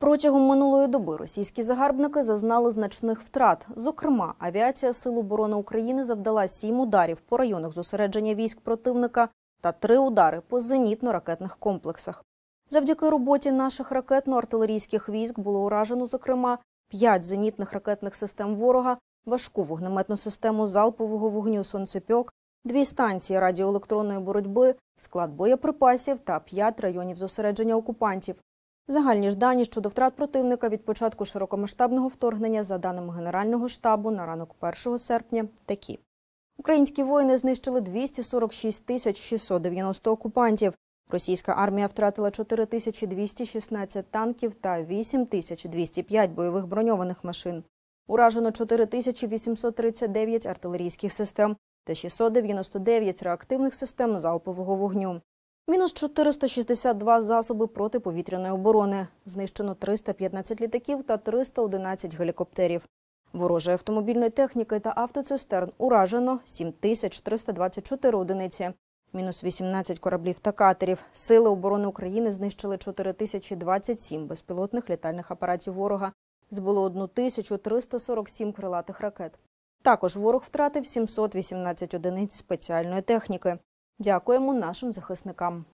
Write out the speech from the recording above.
Протягом минулої доби російські загарбники зазнали значних втрат. Зокрема, авіація Сил оборони України завдала сім ударів по районах зосередження військ противника та три удари по зенітно-ракетних комплексах. Завдяки роботі наших ракетно-артилерійських військ було уражено, зокрема, п'ять зенітних ракетних систем ворога, важку вогнеметну систему залпового вогню Сонцепьок, дві станції радіоелектронної боротьби, склад боєприпасів та п'ять районів зосередження окупантів. Загальні ж дані щодо втрат противника від початку широкомасштабного вторгнення, за даними Генерального штабу, на ранок 1 серпня такі. Українські воїни знищили 246 тисяч 690 окупантів. Російська армія втратила 4216 танків та 8205 бойових броньованих машин. Уражено 4839 артилерійських систем та 699 реактивних систем залпового вогню. Мінус 462 засоби протиповітряної оборони. Знищено 315 літаків та 311 гелікоптерів. Ворожої автомобільної техніки та автоцистерн уражено 7324 одиниці. Мінус 18 кораблів та катерів. Сили оборони України знищили 4027 безпілотних літальних апаратів ворога. Збуло 1347 крилатих ракет. Також ворог втратив 718 одиниць спеціальної техніки. Дякуємо нашим захисникам.